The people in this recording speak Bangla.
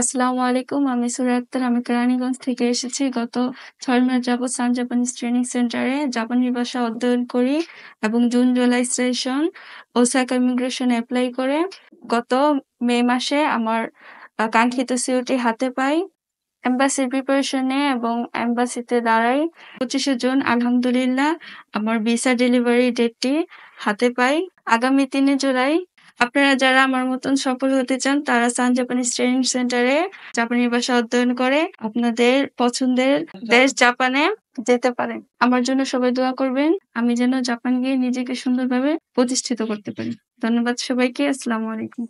আসসালামু আলাইকুম আমি সুরা আক্তার আমি কেরানীগঞ্জ থেকে এসেছি গত ছয় মাস যাবৎ সান জাপানিজ ট্রেনিং সেন্টারে জাপানি ভাষা অধ্যয়ন করি এবং June July session Osaka immigration apply করে গত মে মাসে আমার কাঙ্ক্ষিত সিউটি হাতে পাই এম্বাসির প্রিপারেশনে এবং এম্বাসিতে দাঁড়াই পঁচিশে জুন আলহামদুলিল্লাহ আমার ভিসা ডেলিভারি ডেটটি হাতে পাই আগামী তিনে জুলাই আপনারা যারা আমার মতন সফল হতে চান তারা সান জাপানিজ ট্রেনিং সেন্টারে জাপানি ভাষা অধ্যয়ন করে আপনাদের পছন্দের দেশ জাপানে যেতে পারেন আমার জন্য সবাই দোয়া করবেন আমি যেন জাপান গিয়ে নিজেকে সুন্দরভাবে প্রতিষ্ঠিত করতে পারি ধন্যবাদ সবাইকে আসসালামু আলাইকুম